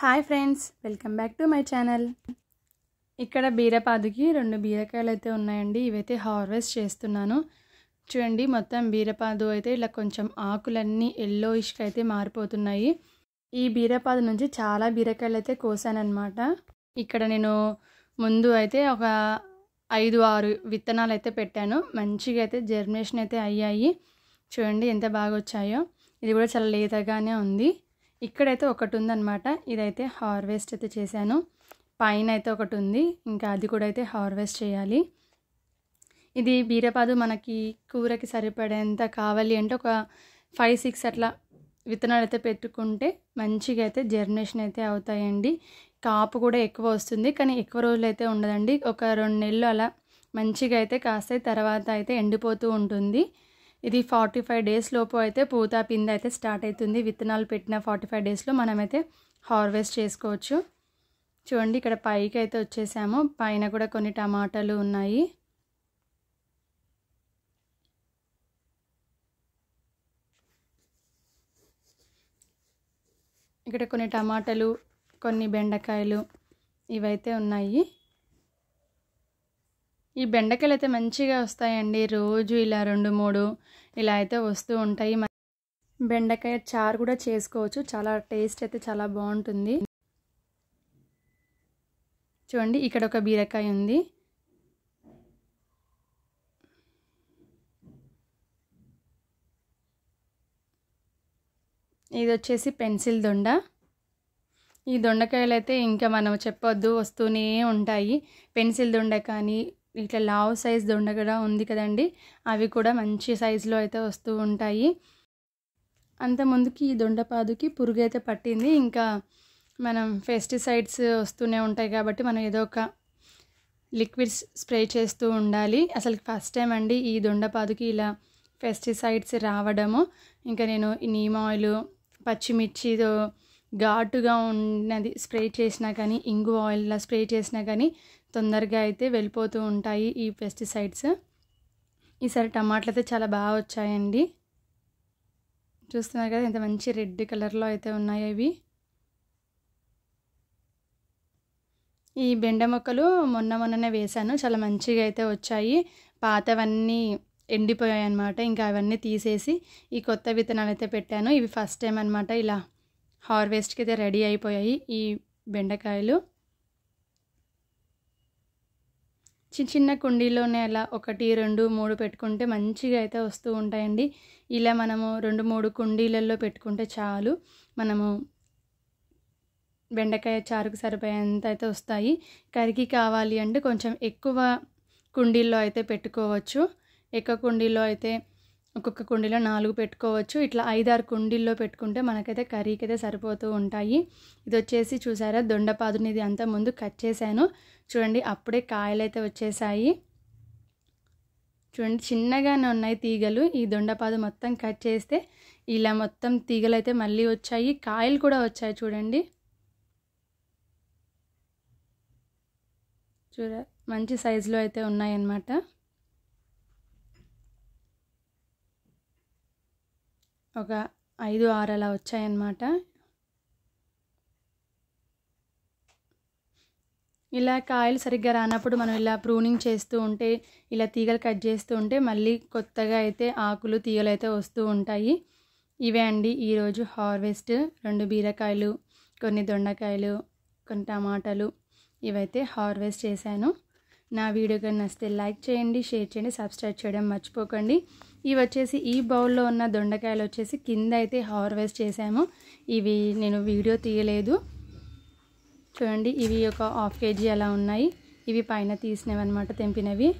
hi friends welcome back to my channel ఇక్కడ బీరపాదుకి రెండు బీరకాయలు అయితే ఉన్నాయండి ఇవైతే హార్వెస్ట్ చేస్తున్నాను చూడండి మొత్తం బీరపాదు అయితే ఇలా కొంచెం ఆకులన్నీ ఎల్లో ఇష్క అయితే మారిపోతున్నాయి ఈ బీరపాదు నుంచి చాలా బీరకాయలు అయితే కోసానమాట ఇక్కడ నేను ముందు అయితే ఒక ఐదు ఆరు విత్తనాలు అయితే పెట్టాను మంచిగా అయితే జర్మినేషన్ అయితే అయ్యాయి చూడండి ఎంత బాగా వచ్చాయో ఇది కూడా చాలా లేతగానే ఉంది ఇక్కడైతే ఒకటి ఉందన్నమాట ఇదైతే హార్వెస్ట్ అయితే చేశాను పైన అయితే ఒకటి ఉంది ఇంకా అది కూడా అయితే హార్వెస్ట్ చేయాలి ఇది బీరపాదు మనకి కూరకి సరిపడేంత కావాలి అంటే ఒక ఫైవ్ సిక్స్ అట్లా విత్తనాలు అయితే పెట్టుకుంటే మంచిగా అయితే జర్నేషన్ అయితే అవుతాయండి కాపు కూడా ఎక్కువ వస్తుంది కానీ ఎక్కువ రోజులు అయితే ఉండదండి ఒక రెండు నెలలు అలా మంచిగా అయితే కాస్త తర్వాత అయితే ఎండిపోతూ ఉంటుంది ఇది ఫార్టీ ఫైవ్ డేస్ లోపు అయితే పూత పిండి అయితే స్టార్ట్ అవుతుంది విత్తనాలు పెట్టిన ఫార్టీ ఫైవ్ డేస్లో మనమైతే హార్వెస్ట్ చేసుకోవచ్చు చూడండి ఇక్కడ పైకి అయితే వచ్చేసాము పైన కూడా కొన్ని టమాటాలు ఉన్నాయి ఇక్కడ కొన్ని టమాటాలు కొన్ని బెండకాయలు ఇవైతే ఉన్నాయి ఈ బెండకాయలు అయితే మంచిగా వస్తాయండి రోజు ఇలా రెండు మూడు ఇలా అయితే వస్తూ ఉంటాయి బెండకాయ చారు కూడా చేసుకోవచ్చు చాలా టేస్ట్ అయితే చాలా బాగుంటుంది చూడండి ఇక్కడ ఒక బీరకాయ ఉంది ఇది వచ్చేసి పెన్సిల్ దొండ ఈ దొండకాయలు అయితే ఇంకా మనం చెప్పొద్దు వస్తూనే ఉంటాయి పెన్సిల్ దొండ కానీ ఇట్లా లావ్ సైజ్ దొండ కూడా ఉంది కదండి అవి కూడా మంచి సైజులో అయితే వస్తూ ఉంటాయి అంత ముందుకి ఈ దొండపాదుకి పురుగు అయితే పట్టింది ఇంకా మనం పెస్టిసైడ్స్ వస్తూనే ఉంటాయి కాబట్టి మనం ఏదో ఒక లిక్విడ్స్ స్ప్రే చేస్తూ ఉండాలి అసలు ఫస్ట్ టైం అండి ఈ దొండపాదుకి ఇలా పెస్టిసైడ్స్ రావడము ఇంకా నేను నీమ్ ఆయిల్ పచ్చిమిర్చితో ఘాటుగా ఉన్నది స్ప్రే చేసినా కానీ ఇంగు ఆయిల్లా స్ప్రే చేసినా కానీ తొందరగా అయితే వెళ్ళిపోతూ ఉంటాయి ఈ పెస్టిసైడ్స్ ఈసారి టమాటాలు అయితే చాలా బాగా వచ్చాయండి చూస్తున్నారు కదా ఇంత మంచి రెడ్ కలర్లో అయితే ఉన్నాయి ఇవి ఈ బెండ మొక్కలు మొన్న మొన్ననే వేశాను చాలా మంచిగా అయితే వచ్చాయి పాతవన్నీ ఎండిపోయాయి అనమాట ఇంకా అవన్నీ తీసేసి ఈ కొత్త విత్తనాలు అయితే పెట్టాను ఇవి ఫస్ట్ టైం అనమాట ఇలా హార్వెస్ట్కి అయితే రెడీ అయిపోయాయి ఈ బెండకాయలు చిన్న చిన్న కుండీలోనే అలా ఒకటి రెండు మూడు పెట్టుకుంటే మంచిగా అయితే వస్తూ ఉంటాయండి ఇలా మనము రెండు మూడు కుండీలలో పెట్టుకుంటే చాలు మనము బెండకాయ చారుకు సరిపోయేంత అయితే వస్తాయి కరికి కావాలి అంటే కొంచెం ఎక్కువ కుండీల్లో అయితే పెట్టుకోవచ్చు ఎక్కువ కుండీలో అయితే ఒక్కొక్క కుండీలో నాలుగు పెట్టుకోవచ్చు ఇట్లా ఐదారు కుండీల్లో పెట్టుకుంటే మనకైతే కర్రీకి అయితే సరిపోతూ ఉంటాయి ఇది వచ్చేసి చూసారా దొండపాదుని ఇది అంతా ముందు కట్ చేశాను చూడండి అప్పుడే కాయలైతే వచ్చేసాయి చూడండి చిన్నగానే ఉన్నాయి తీగలు ఈ దొండపాదు మొత్తం కట్ చేస్తే ఇలా మొత్తం తీగలు అయితే మళ్ళీ వచ్చాయి కాయలు కూడా వచ్చాయి చూడండి చూడ మంచి సైజులో అయితే ఉన్నాయన్నమాట ఒక ఐదు ఆరు అలా వచ్చాయన్నమాట ఇలా కాయలు సరిగ్గా రానప్పుడు మనం ఇలా ప్రూనింగ్ చేస్తూ ఉంటే ఇలా తీగలు కట్ చేస్తూ ఉంటే మళ్ళీ కొత్తగా అయితే ఆకులు తీగలు అయితే వస్తూ ఉంటాయి ఇవే అండి ఈరోజు హార్వెస్ట్ రెండు బీరకాయలు కొన్ని దొండకాయలు కొన్ని టమాటాలు ఇవైతే హార్వెస్ట్ చేశాను నా వీడియో కానీ నచ్చితే లైక్ చేయండి షేర్ చేయండి సబ్స్క్రైబ్ చేయడం మర్చిపోకండి ఇవి వచ్చేసి ఈ బౌల్లో ఉన్న దొండకాయలు వచ్చేసి కింద అయితే హార్వెస్ట్ చేశాము ఇవి నేను వీడియో తీయలేదు చూడండి ఇవి ఒక హాఫ్ కేజీ అలా ఉన్నాయి ఇవి పైన తీసినవి అనమాట తెంపినవి